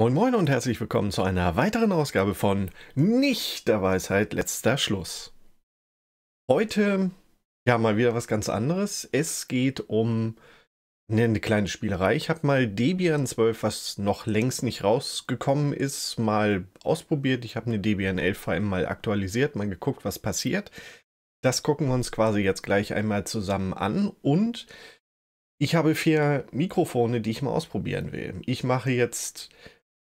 Moin Moin und herzlich willkommen zu einer weiteren Ausgabe von Nicht der Weisheit letzter Schluss. Heute ja mal wieder was ganz anderes. Es geht um eine kleine Spielerei. Ich habe mal Debian 12, was noch längst nicht rausgekommen ist, mal ausprobiert. Ich habe eine Debian 11 VM mal aktualisiert, mal geguckt, was passiert. Das gucken wir uns quasi jetzt gleich einmal zusammen an und ich habe vier Mikrofone, die ich mal ausprobieren will. Ich mache jetzt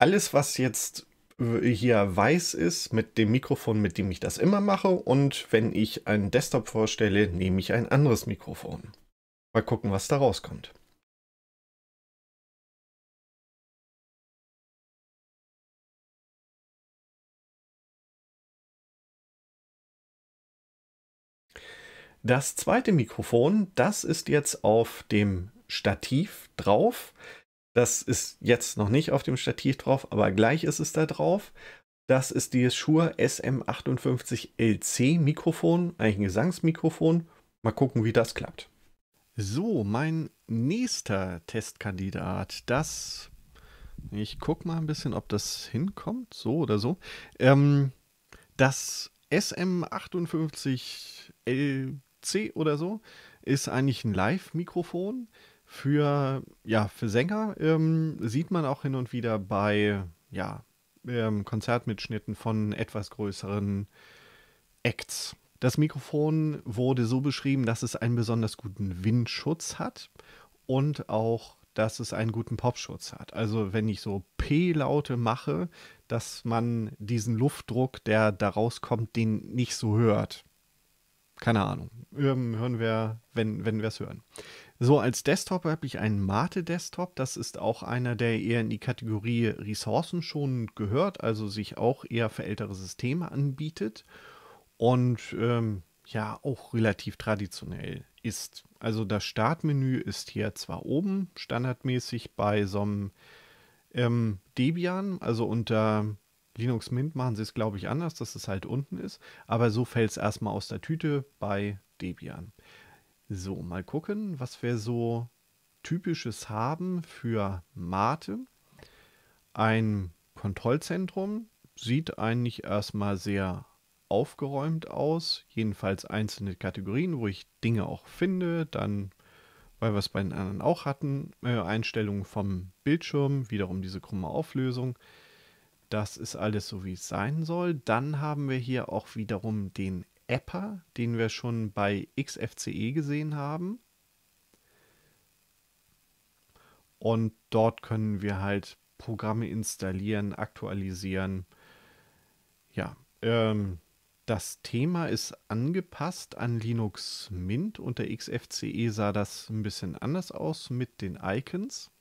alles, was jetzt äh, hier weiß ist, mit dem Mikrofon, mit dem ich das immer mache. Und wenn ich einen Desktop vorstelle, nehme ich ein anderes Mikrofon. Mal gucken, was da rauskommt. Das zweite Mikrofon, das ist jetzt auf dem Stativ drauf. Das ist jetzt noch nicht auf dem Stativ drauf, aber gleich ist es da drauf. Das ist die Shure SM58 LC Mikrofon, eigentlich ein Gesangsmikrofon. Mal gucken, wie das klappt. So, mein nächster Testkandidat, das. Ich guck mal ein bisschen, ob das hinkommt, so oder so. Ähm, das SM58 LC oder so ist eigentlich ein Live-Mikrofon für, ja, für Sänger ähm, sieht man auch hin und wieder bei ja, ähm, Konzertmitschnitten von etwas größeren Acts. Das Mikrofon wurde so beschrieben, dass es einen besonders guten Windschutz hat und auch, dass es einen guten Popschutz hat. Also wenn ich so P-Laute mache, dass man diesen Luftdruck, der daraus kommt, den nicht so hört. Keine Ahnung. Ähm, hören wir, wenn, wenn wir es hören. So, als Desktop habe ich einen Mate Desktop. Das ist auch einer, der eher in die Kategorie Ressourcen schon gehört, also sich auch eher für ältere Systeme anbietet und ähm, ja, auch relativ traditionell ist. Also das Startmenü ist hier zwar oben, standardmäßig bei so einem ähm, Debian, also unter Linux Mint machen sie es, glaube ich, anders, dass es halt unten ist, aber so fällt es erstmal aus der Tüte bei Debian. So, mal gucken, was wir so typisches haben für Mate. Ein Kontrollzentrum sieht eigentlich erstmal sehr aufgeräumt aus. Jedenfalls einzelne Kategorien, wo ich Dinge auch finde. Dann, weil wir es bei den anderen auch hatten, äh, Einstellungen vom Bildschirm, wiederum diese krumme Auflösung. Das ist alles so, wie es sein soll. Dann haben wir hier auch wiederum den Epper, den wir schon bei XFCE gesehen haben. Und dort können wir halt Programme installieren, aktualisieren. Ja, ähm, das Thema ist angepasst an Linux Mint. Unter XFCE sah das ein bisschen anders aus mit den Icons.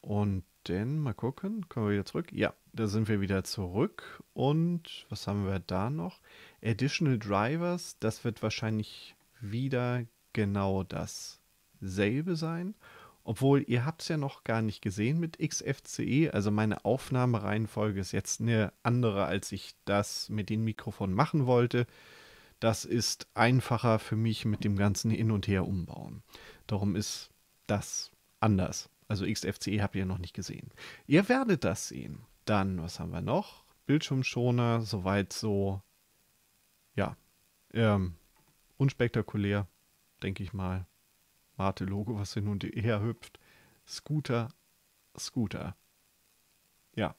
Und dann mal gucken, kommen wir wieder zurück? Ja, da sind wir wieder zurück. Und was haben wir da noch? Additional Drivers, das wird wahrscheinlich wieder genau dasselbe sein. Obwohl, ihr habt es ja noch gar nicht gesehen mit XFCE. Also meine Aufnahmereihenfolge ist jetzt eine andere, als ich das mit dem Mikrofon machen wollte. Das ist einfacher für mich mit dem ganzen Hin und Her umbauen. Darum ist das anders. Also XFCE habt ihr noch nicht gesehen. Ihr werdet das sehen. Dann, was haben wir noch? Bildschirmschoner, soweit so, ja, ähm, unspektakulär, denke ich mal. Warte, logo was hier nun eher hüpft. Scooter, Scooter. Ja,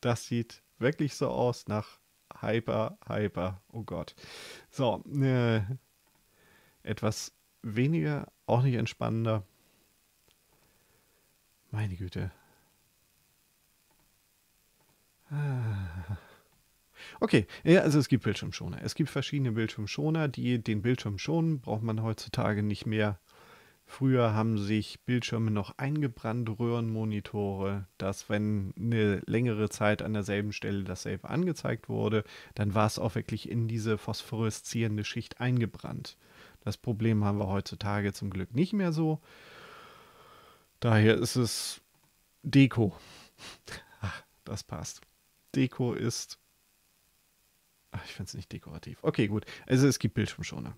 das sieht wirklich so aus nach Hyper, Hyper, oh Gott. So, äh, etwas weniger, auch nicht entspannender. Meine Güte. Ah. Okay, ja, also es gibt Bildschirmschoner. Es gibt verschiedene Bildschirmschoner, die den Bildschirm schonen, braucht man heutzutage nicht mehr. Früher haben sich Bildschirme noch eingebrannt, Röhrenmonitore, dass wenn eine längere Zeit an derselben Stelle dasselbe angezeigt wurde, dann war es auch wirklich in diese phosphoreszierende Schicht eingebrannt. Das Problem haben wir heutzutage zum Glück nicht mehr so. Daher ist es Deko. Ach, das passt. Deko ist. Ach, ich finde es nicht dekorativ. Okay, gut. Also es gibt Bildschirmschoner.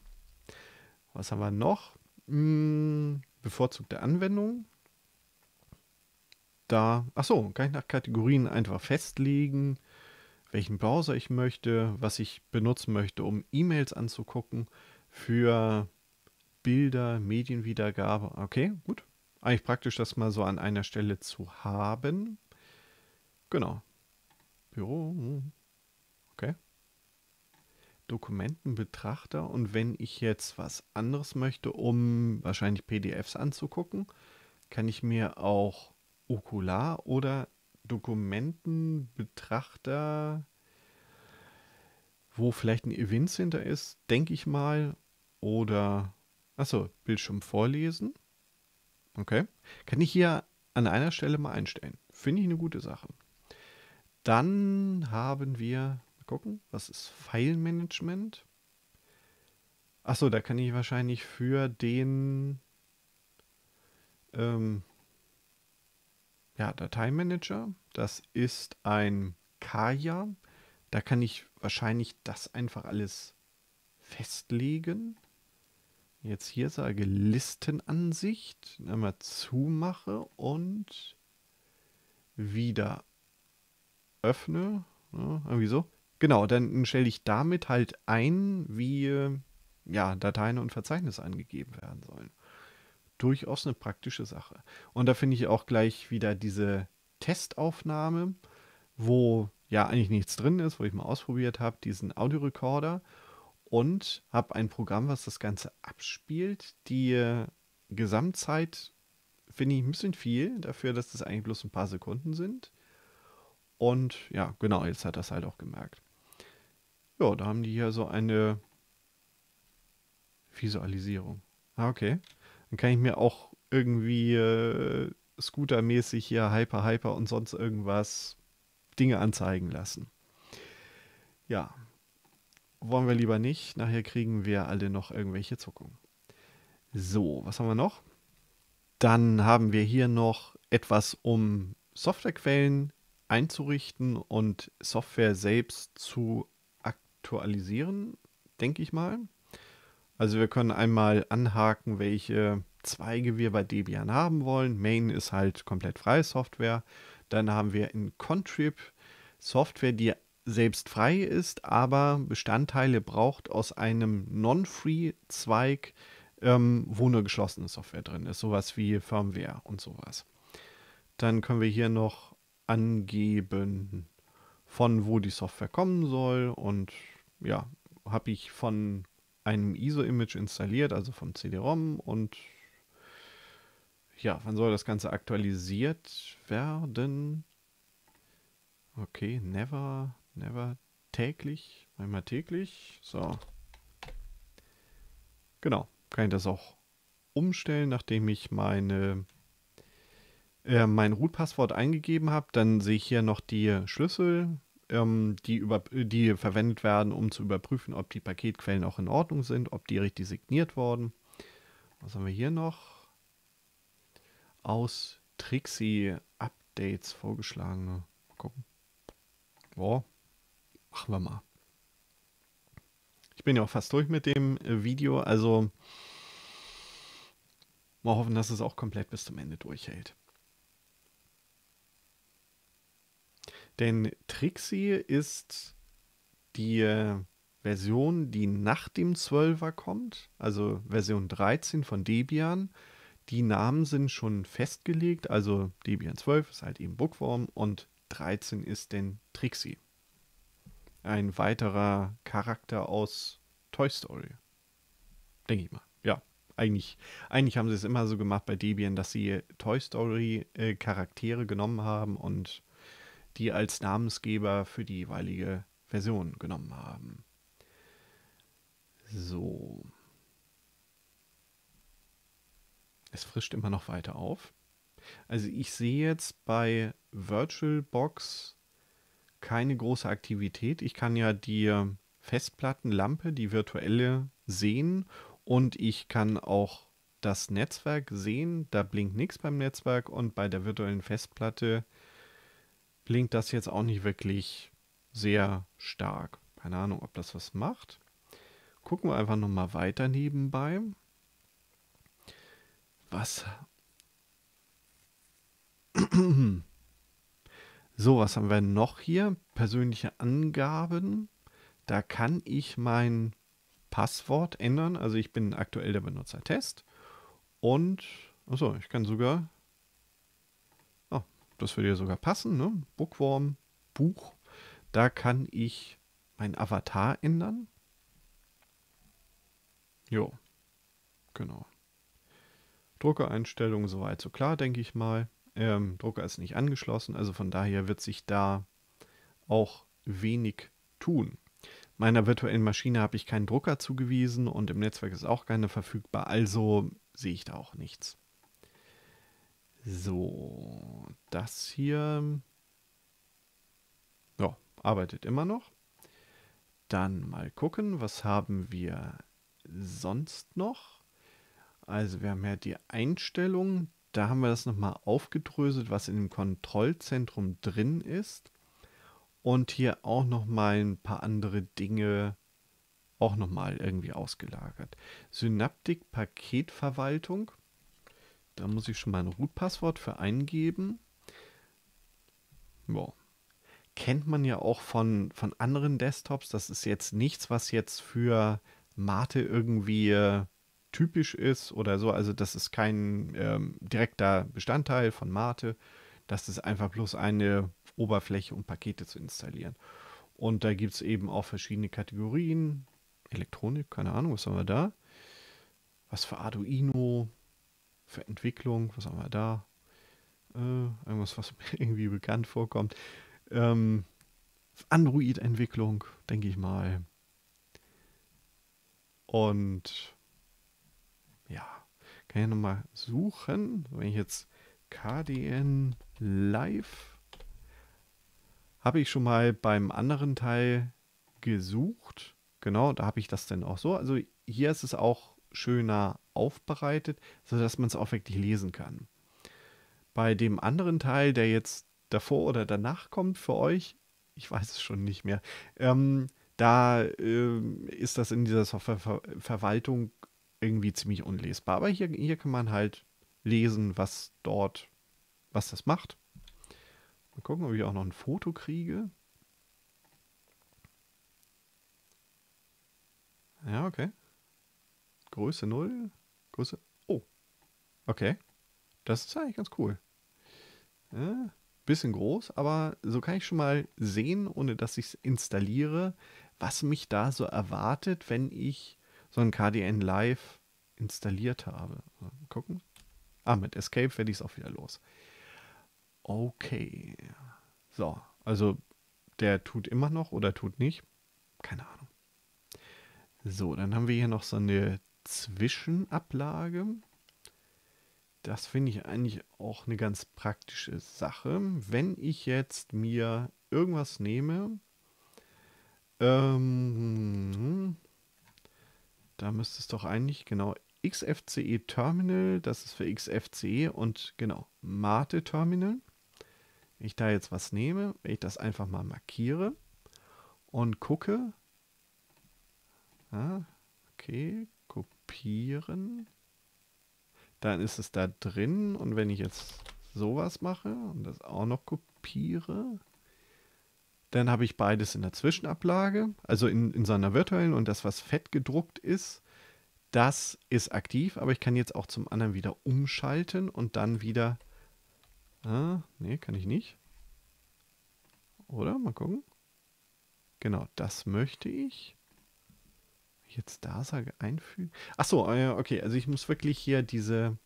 Was haben wir noch? Hm, bevorzugte Anwendung. Da, ach so, kann ich nach Kategorien einfach festlegen, welchen Browser ich möchte, was ich benutzen möchte, um E-Mails anzugucken für Bilder, Medienwiedergabe. Okay, gut. Eigentlich praktisch, das mal so an einer Stelle zu haben. Genau. Büro. Hm. Okay. Dokumentenbetrachter und wenn ich jetzt was anderes möchte, um wahrscheinlich PDFs anzugucken, kann ich mir auch Okular oder Dokumentenbetrachter, wo vielleicht ein Event hinter ist, denke ich mal, oder achso, Bildschirm vorlesen. Okay. Kann ich hier an einer Stelle mal einstellen. Finde ich eine gute Sache. Dann haben wir, mal gucken, was ist File-Management? Achso, da kann ich wahrscheinlich für den ähm, ja, Dateimanager, das ist ein Kaya, da kann ich wahrscheinlich das einfach alles festlegen. Jetzt hier sage Listenansicht, einmal zumache und wieder öffne, ne, irgendwie so. Genau, dann stelle ich damit halt ein, wie äh, ja, Dateien und Verzeichnisse angegeben werden sollen. Durchaus eine praktische Sache. Und da finde ich auch gleich wieder diese Testaufnahme, wo ja eigentlich nichts drin ist, wo ich mal ausprobiert habe, diesen Audiorekorder und habe ein Programm, was das Ganze abspielt. Die äh, Gesamtzeit finde ich ein bisschen viel dafür, dass das eigentlich bloß ein paar Sekunden sind. Und ja, genau, jetzt hat das halt auch gemerkt. Ja, da haben die hier so eine Visualisierung. Ah, okay. Dann kann ich mir auch irgendwie äh, scootermäßig hier Hyper, Hyper und sonst irgendwas Dinge anzeigen lassen. Ja, wollen wir lieber nicht. Nachher kriegen wir alle noch irgendwelche Zuckungen. So, was haben wir noch? Dann haben wir hier noch etwas, um Softwarequellen einzurichten und Software selbst zu aktualisieren, denke ich mal. Also wir können einmal anhaken, welche Zweige wir bei Debian haben wollen. Main ist halt komplett freie Software. Dann haben wir in Contrib Software, die selbst frei ist, aber Bestandteile braucht aus einem Non-Free-Zweig, ähm, wo nur geschlossene Software drin ist, sowas wie Firmware und sowas. Dann können wir hier noch angeben, von wo die Software kommen soll. Und ja, habe ich von einem ISO-Image installiert, also vom CD-ROM. Und ja, wann soll das Ganze aktualisiert werden? Okay, never, never täglich, einmal täglich. So. Genau, kann ich das auch umstellen, nachdem ich meine äh, mein Root-Passwort eingegeben habe, dann sehe ich hier noch die Schlüssel, ähm, die, über, die verwendet werden, um zu überprüfen, ob die Paketquellen auch in Ordnung sind, ob die richtig signiert wurden. Was haben wir hier noch? Aus Trixie Updates vorgeschlagene. Mal gucken. Boah, machen wir mal. Ich bin ja auch fast durch mit dem äh, Video, also mal hoffen, dass es auch komplett bis zum Ende durchhält. Denn Trixie ist die äh, Version, die nach dem 12er kommt, also Version 13 von Debian. Die Namen sind schon festgelegt, also Debian 12 ist halt eben Bookworm und 13 ist denn Trixie. Ein weiterer Charakter aus Toy Story. Denke ich mal. Ja, eigentlich, eigentlich haben sie es immer so gemacht bei Debian, dass sie Toy Story-Charaktere äh, genommen haben und die als Namensgeber für die jeweilige Version genommen haben. So. Es frischt immer noch weiter auf. Also ich sehe jetzt bei VirtualBox keine große Aktivität. Ich kann ja die Festplattenlampe, die virtuelle, sehen und ich kann auch das Netzwerk sehen. Da blinkt nichts beim Netzwerk und bei der virtuellen Festplatte klingt das jetzt auch nicht wirklich sehr stark. Keine Ahnung, ob das was macht. Gucken wir einfach nochmal weiter nebenbei. Was? So, was haben wir noch hier? Persönliche Angaben. Da kann ich mein Passwort ändern. Also ich bin aktuell der Benutzer Test. Und, achso, ich kann sogar das würde ja sogar passen, ne? Bookworm, Buch. Da kann ich meinen Avatar ändern. Jo, genau. Druckereinstellung, soweit so klar, denke ich mal. Ähm, Drucker ist nicht angeschlossen, also von daher wird sich da auch wenig tun. Meiner virtuellen Maschine habe ich keinen Drucker zugewiesen und im Netzwerk ist auch keine verfügbar, also sehe ich da auch nichts. So, das hier ja, arbeitet immer noch. Dann mal gucken, was haben wir sonst noch? Also wir haben ja die Einstellung, da haben wir das nochmal aufgedröselt, was in dem Kontrollzentrum drin ist. Und hier auch nochmal ein paar andere Dinge auch nochmal irgendwie ausgelagert. Synaptik Paketverwaltung, da muss ich schon mal ein Root-Passwort für eingeben. Boah. Kennt man ja auch von, von anderen Desktops. Das ist jetzt nichts, was jetzt für Mate irgendwie äh, typisch ist oder so. Also das ist kein ähm, direkter Bestandteil von Mate. Das ist einfach bloß eine Oberfläche, um Pakete zu installieren. Und da gibt es eben auch verschiedene Kategorien. Elektronik, keine Ahnung, was haben wir da? Was für Arduino, für Entwicklung, was haben wir da? Äh, irgendwas, was mir irgendwie bekannt vorkommt. Ähm, Android-Entwicklung, denke ich mal. Und ja, kann ich nochmal suchen. Wenn ich jetzt KDN Live habe ich schon mal beim anderen Teil gesucht. Genau, da habe ich das dann auch so. Also hier ist es auch schöner aufbereitet, sodass man es auch wirklich lesen kann. Bei dem anderen Teil, der jetzt davor oder danach kommt für euch, ich weiß es schon nicht mehr, ähm, da äh, ist das in dieser Softwareverwaltung irgendwie ziemlich unlesbar. Aber hier, hier kann man halt lesen, was dort, was das macht. Mal gucken, ob ich auch noch ein Foto kriege. Ja, okay. Größe 0. Größe. Oh. Okay. Das ist eigentlich ganz cool. Ja, bisschen groß, aber so kann ich schon mal sehen, ohne dass ich es installiere, was mich da so erwartet, wenn ich so ein KDN Live installiert habe. Mal gucken. Ah, mit Escape werde ich es auch wieder los. Okay. So, also der tut immer noch oder tut nicht. Keine Ahnung. So, dann haben wir hier noch so eine Zwischenablage. Das finde ich eigentlich auch eine ganz praktische Sache. Wenn ich jetzt mir irgendwas nehme, ähm, da müsste es doch eigentlich genau XFCE Terminal, das ist für XFCE und genau Mate Terminal. Wenn ich da jetzt was nehme, wenn ich das einfach mal markiere und gucke, ah, okay, kopieren, dann ist es da drin. Und wenn ich jetzt sowas mache und das auch noch kopiere, dann habe ich beides in der Zwischenablage, also in, in seiner virtuellen und das, was fett gedruckt ist, das ist aktiv, aber ich kann jetzt auch zum anderen wieder umschalten und dann wieder... Ah, nee, kann ich nicht. Oder? Mal gucken. Genau, das möchte ich jetzt da sage, einfügen. Achso, äh, ah okay, also ich muss wirklich hier diese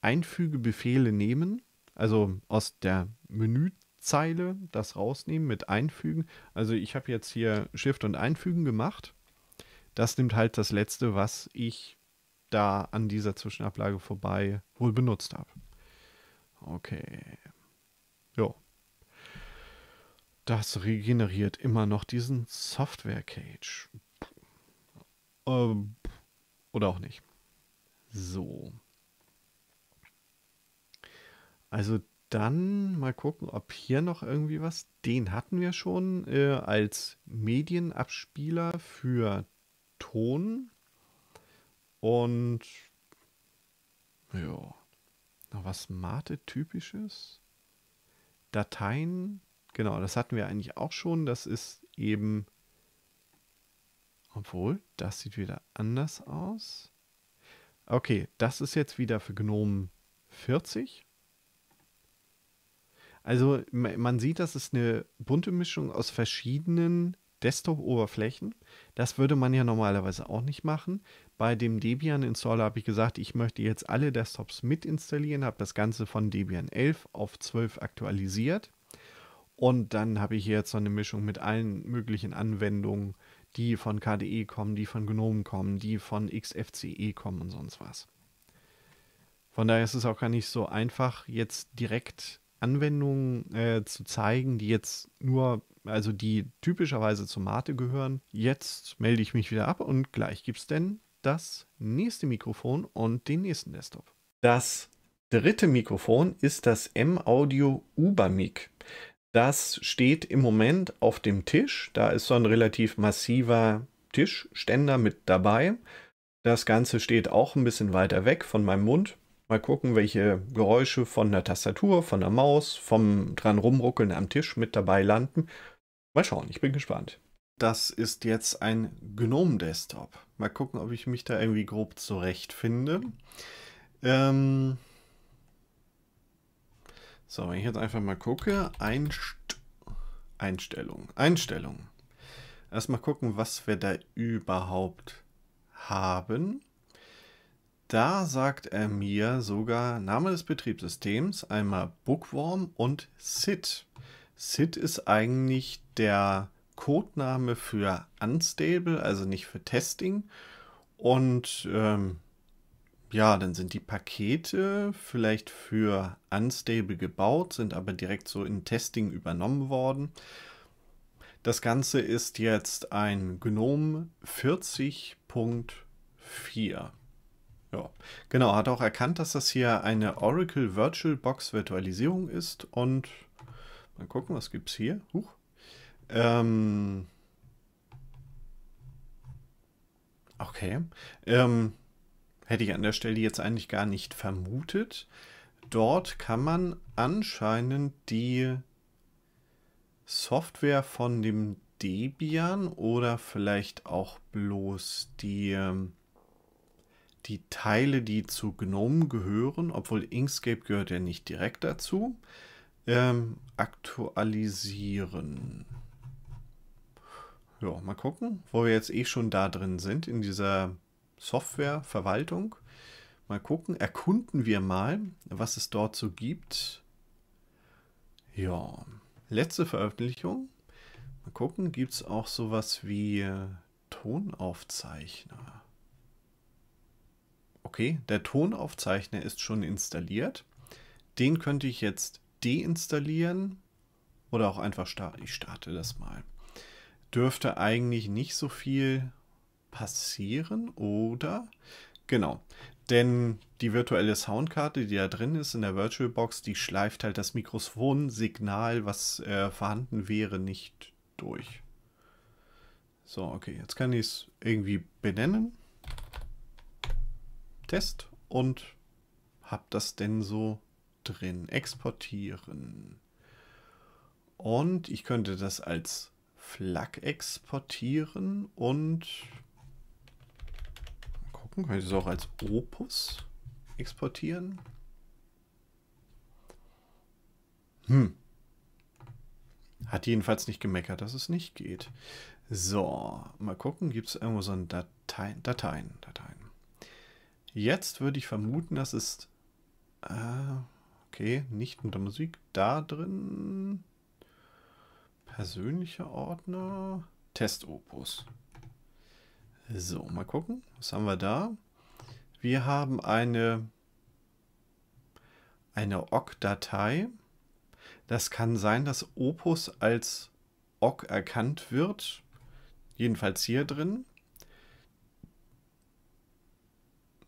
Einfügebefehle nehmen, also aus der Menüzeile das rausnehmen mit Einfügen. Also ich habe jetzt hier Shift und Einfügen gemacht. Das nimmt halt das letzte, was ich da an dieser Zwischenablage vorbei wohl benutzt habe. Okay. Jo. Das regeneriert immer noch diesen Software-Cage. Ähm, oder auch nicht. So. Also dann mal gucken, ob hier noch irgendwie was. Den hatten wir schon äh, als Medienabspieler für Ton. Und ja, noch was Mate-typisches. Dateien, genau, das hatten wir eigentlich auch schon. Das ist eben obwohl, das sieht wieder anders aus. Okay, das ist jetzt wieder für Gnome 40. Also man sieht, das ist eine bunte Mischung aus verschiedenen Desktop-Oberflächen. Das würde man ja normalerweise auch nicht machen. Bei dem Debian-Installer habe ich gesagt, ich möchte jetzt alle Desktops mit installieren, habe das Ganze von Debian 11 auf 12 aktualisiert. Und dann habe ich hier jetzt so eine Mischung mit allen möglichen Anwendungen, die von KDE kommen, die von GNOME kommen, die von XFCE kommen und sonst was. Von daher ist es auch gar nicht so einfach, jetzt direkt Anwendungen äh, zu zeigen, die jetzt nur, also die typischerweise zu Mate gehören. Jetzt melde ich mich wieder ab und gleich gibt es denn das nächste Mikrofon und den nächsten Desktop. Das dritte Mikrofon ist das M-Audio Ubermic. Das steht im Moment auf dem Tisch. Da ist so ein relativ massiver Tischständer mit dabei. Das Ganze steht auch ein bisschen weiter weg von meinem Mund. Mal gucken, welche Geräusche von der Tastatur, von der Maus, vom dran rumruckeln am Tisch mit dabei landen. Mal schauen, ich bin gespannt. Das ist jetzt ein Gnome Desktop. Mal gucken, ob ich mich da irgendwie grob zurechtfinde. Ähm, so, wenn ich jetzt einfach mal gucke, Einst Einstellung, Einstellung. Erstmal gucken, was wir da überhaupt haben. Da sagt er mir sogar Name des Betriebssystems, einmal Bookworm und SID. SID ist eigentlich der Codename für Unstable, also nicht für Testing. Und ähm, ja, dann sind die Pakete vielleicht für Unstable gebaut, sind aber direkt so in Testing übernommen worden. Das Ganze ist jetzt ein GNOME 40.4. Ja, genau, hat auch erkannt, dass das hier eine Oracle Virtual Box Virtualisierung ist und mal gucken, was gibt es hier? Huch. Ähm, okay. Ähm, Hätte ich an der Stelle jetzt eigentlich gar nicht vermutet. Dort kann man anscheinend die Software von dem Debian oder vielleicht auch bloß die, ähm, die Teile, die zu GNOME gehören, obwohl Inkscape gehört ja nicht direkt dazu, ähm, aktualisieren. Ja, mal gucken, wo wir jetzt eh schon da drin sind, in dieser Software, Verwaltung. Mal gucken, erkunden wir mal, was es dort so gibt. Ja, letzte Veröffentlichung. Mal gucken, gibt es auch sowas wie äh, Tonaufzeichner. Okay, der Tonaufzeichner ist schon installiert. Den könnte ich jetzt deinstallieren oder auch einfach starten. Ich starte das mal. Dürfte eigentlich nicht so viel passieren, oder? Genau, denn die virtuelle Soundkarte, die da drin ist in der VirtualBox, die schleift halt das Mikrofonsignal, was äh, vorhanden wäre, nicht durch. So, okay, jetzt kann ich es irgendwie benennen. Test und habe das denn so drin. Exportieren. Und ich könnte das als FLAC exportieren und gucken. Kann ich das auch als Opus exportieren? Hm. Hat jedenfalls nicht gemeckert, dass es nicht geht. So, mal gucken, gibt es irgendwo so ein Dateien, Dateien, Dateien. Jetzt würde ich vermuten, das ist, äh, okay, nicht unter Musik, da drin, persönlicher Ordner, Testopus. So, mal gucken. Was haben wir da? Wir haben eine, eine OGG-Datei. Das kann sein, dass Opus als OGG erkannt wird. Jedenfalls hier drin.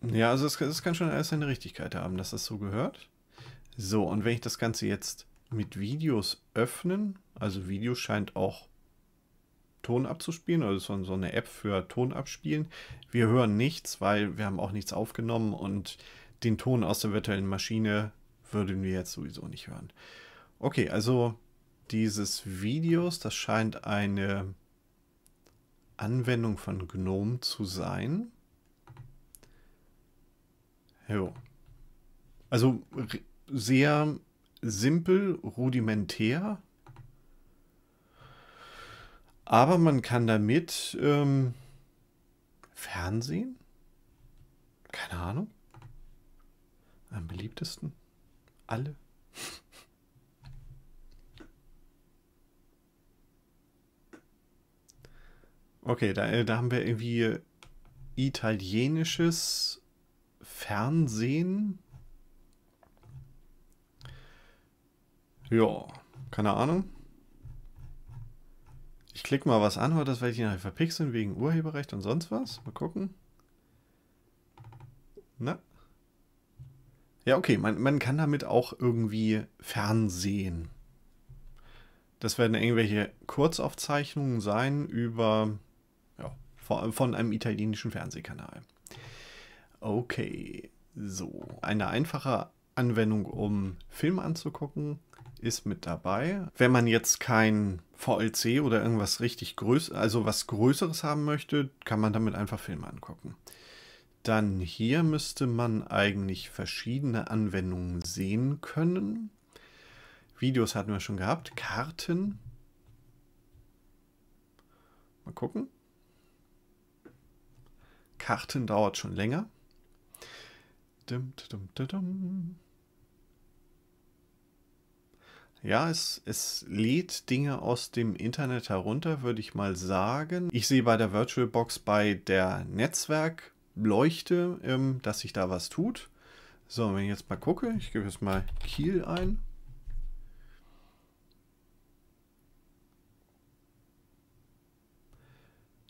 Ja, also es, es kann schon alles eine Richtigkeit haben, dass das so gehört. So, und wenn ich das Ganze jetzt mit Videos öffnen, also Video scheint auch Ton abzuspielen, also so, so eine App für Ton abspielen. Wir hören nichts, weil wir haben auch nichts aufgenommen und den Ton aus der virtuellen Maschine würden wir jetzt sowieso nicht hören. Okay, also dieses Videos, das scheint eine Anwendung von GNOME zu sein. Jo. Also sehr simpel, rudimentär, aber man kann damit ähm, Fernsehen? Keine Ahnung. Am beliebtesten. Alle. Okay, da, äh, da haben wir irgendwie italienisches Fernsehen. Ja, keine Ahnung. Ich klicke mal was an, weil das werde ich nachher verpixeln wegen Urheberrecht und sonst was. Mal gucken. Na. Ja, okay, man, man kann damit auch irgendwie fernsehen. Das werden irgendwelche Kurzaufzeichnungen sein über ja, von einem italienischen Fernsehkanal. Okay, so. Eine einfache Anwendung, um Filme anzugucken, ist mit dabei. Wenn man jetzt kein VLC oder irgendwas richtig größeres, also was Größeres haben möchte, kann man damit einfach Filme angucken. Dann hier müsste man eigentlich verschiedene Anwendungen sehen können. Videos hatten wir schon gehabt, Karten. Mal gucken. Karten dauert schon länger. Dum, dum, dum, ja, es, es lädt Dinge aus dem Internet herunter, würde ich mal sagen. Ich sehe bei der VirtualBox bei der Netzwerkleuchte, ähm, dass sich da was tut. So, wenn ich jetzt mal gucke, ich gebe jetzt mal Kiel ein.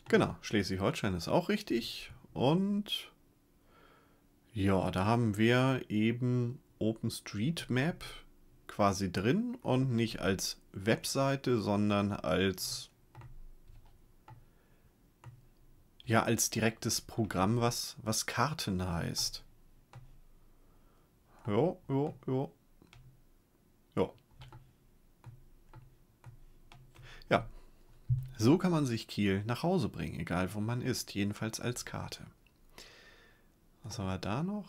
Genau, Schleswig-Holstein ist auch richtig. Und ja, da haben wir eben OpenStreetMap quasi drin und nicht als Webseite, sondern als ja als direktes Programm, was was Karten heißt. Jo, jo, jo. Jo. Ja. So kann man sich Kiel nach Hause bringen, egal wo man ist, jedenfalls als Karte. Was haben wir da noch?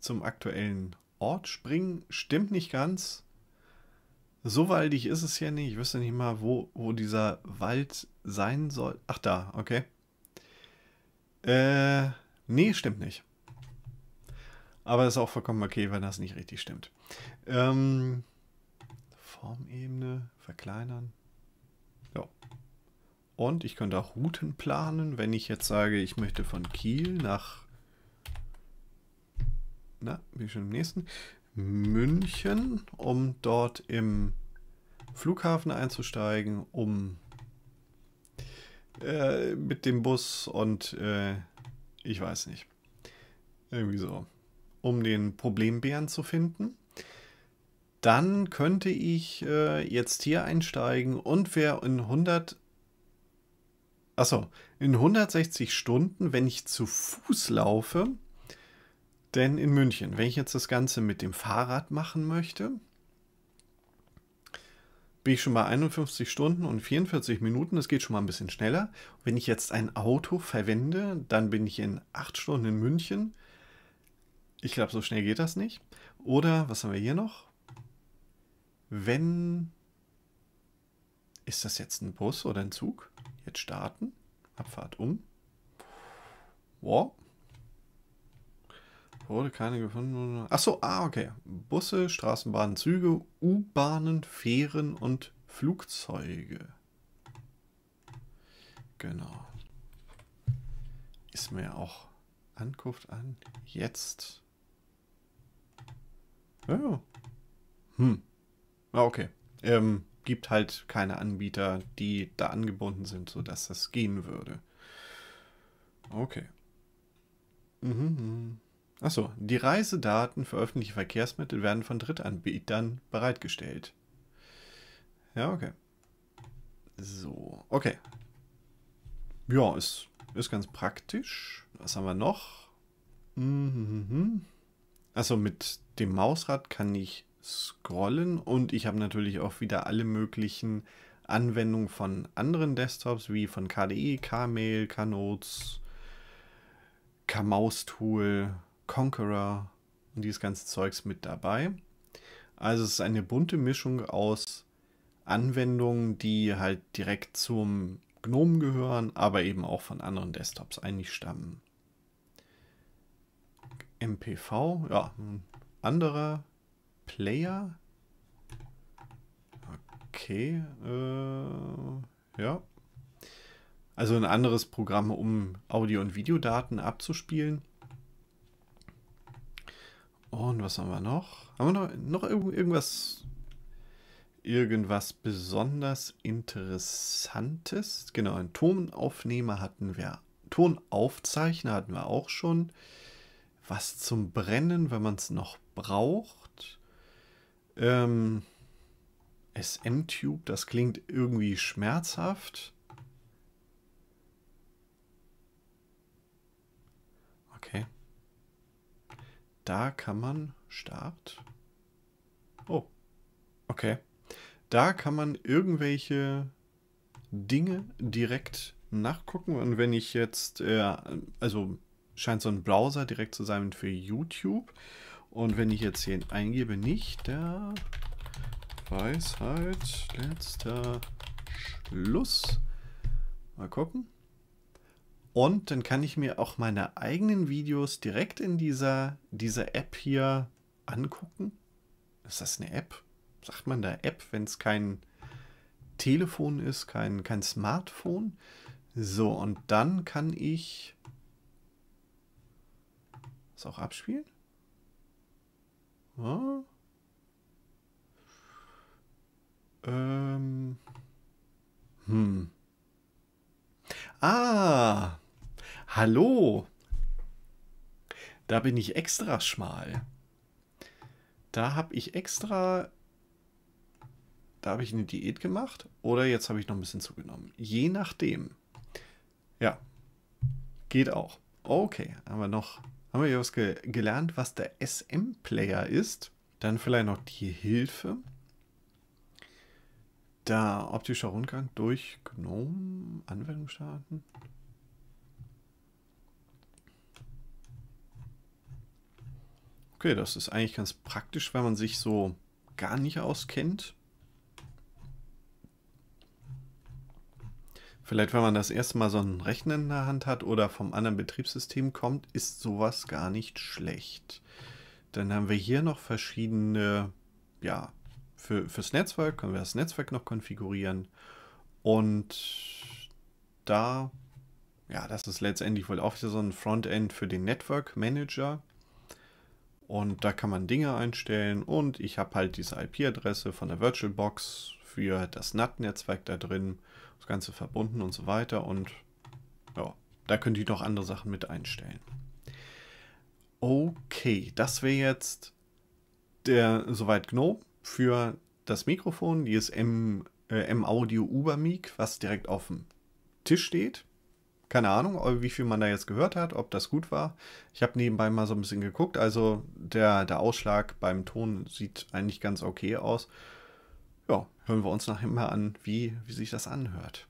Zum aktuellen Ort springen stimmt nicht ganz. So waldig ist es ja nicht. Ich wüsste nicht mal, wo, wo dieser Wald sein soll. Ach, da, okay. Äh, nee, stimmt nicht. Aber ist auch vollkommen okay, wenn das nicht richtig stimmt. Ähm, Formebene verkleinern. Ja. Und ich könnte auch Routen planen, wenn ich jetzt sage, ich möchte von Kiel nach na, bin ich schon im nächsten, München, um dort im Flughafen einzusteigen, um äh, mit dem Bus und äh, ich weiß nicht. Irgendwie so. Um den Problembären zu finden. Dann könnte ich äh, jetzt hier einsteigen und wäre in 100... Achso, in 160 Stunden, wenn ich zu Fuß laufe, denn in München, wenn ich jetzt das Ganze mit dem Fahrrad machen möchte, bin ich schon bei 51 Stunden und 44 Minuten. Das geht schon mal ein bisschen schneller. Wenn ich jetzt ein Auto verwende, dann bin ich in 8 Stunden in München. Ich glaube, so schnell geht das nicht. Oder was haben wir hier noch? Wenn. Ist das jetzt ein Bus oder ein Zug? Jetzt starten. Abfahrt um. Wow. Wurde keine gefunden. Achso, ah, okay. Busse, Straßenbahnen, Züge, U-Bahnen, Fähren und Flugzeuge. Genau. Ist mir auch Ankunft an. Jetzt. Ja. Hm. Ah, okay. Ähm, gibt halt keine Anbieter, die da angebunden sind, sodass das gehen würde. Okay. Mhm. mhm. Achso, die Reisedaten für öffentliche Verkehrsmittel werden von Drittanbietern bereitgestellt. Ja, okay. So, okay. Ja, ist, ist ganz praktisch. Was haben wir noch? Mhm. Also mit dem Mausrad kann ich scrollen und ich habe natürlich auch wieder alle möglichen Anwendungen von anderen Desktops wie von KDE, KMail, KNotes, KMaus-Tool, Conqueror und dieses ganze Zeugs mit dabei. Also es ist eine bunte Mischung aus Anwendungen, die halt direkt zum GNOME gehören, aber eben auch von anderen Desktops eigentlich stammen. MPV, ja, ein anderer Player. Okay, äh, ja. Also ein anderes Programm, um Audio- und Videodaten abzuspielen und was haben wir noch? Haben wir noch, noch irgendwas irgendwas besonders Interessantes. Genau, einen Tonaufnehmer hatten wir. Tonaufzeichner hatten wir auch schon. Was zum Brennen, wenn man es noch braucht. Ähm, SM-Tube, das klingt irgendwie schmerzhaft. Okay. Da kann man... Start? Oh. Okay. Da kann man irgendwelche Dinge direkt nachgucken. Und wenn ich jetzt... Äh, also scheint so ein Browser direkt zu sein für YouTube. Und wenn ich jetzt hier eingebe, nicht der Weisheit, letzter Schluss. Mal gucken. Und dann kann ich mir auch meine eigenen Videos direkt in dieser, dieser App hier angucken. Ist das eine App? Sagt man da App, wenn es kein Telefon ist, kein, kein Smartphone? So, und dann kann ich das auch abspielen. Ja. Ähm. Hm. Ah, hallo. Da bin ich extra schmal. Da habe ich extra... Da habe ich eine Diät gemacht oder jetzt habe ich noch ein bisschen zugenommen. Je nachdem. Ja, geht auch. Okay, haben wir noch... Haben wir hier was ge gelernt, was der SM-Player ist? Dann vielleicht noch die Hilfe. Da, optischer Rundgang durch GNOME, Anwendung starten. Okay, das ist eigentlich ganz praktisch, wenn man sich so gar nicht auskennt. Vielleicht, wenn man das erste Mal so einen Rechner in der Hand hat oder vom anderen Betriebssystem kommt, ist sowas gar nicht schlecht. Dann haben wir hier noch verschiedene ja, für, fürs Netzwerk können wir das Netzwerk noch konfigurieren. Und da, ja, das ist letztendlich wohl auch wieder so ein Frontend für den Network Manager. Und da kann man Dinge einstellen und ich habe halt diese IP-Adresse von der VirtualBox für das NAT-Netzwerk da drin, das Ganze verbunden und so weiter. Und ja, da könnt ihr noch andere Sachen mit einstellen. Okay, das wäre jetzt der soweit GNOME für das Mikrofon, dieses M, äh, M Audio Uber Mic, was direkt auf dem Tisch steht. Keine Ahnung, wie viel man da jetzt gehört hat, ob das gut war. Ich habe nebenbei mal so ein bisschen geguckt. Also der, der Ausschlag beim Ton sieht eigentlich ganz okay aus. Ja, hören wir uns nachher mal an, wie, wie sich das anhört.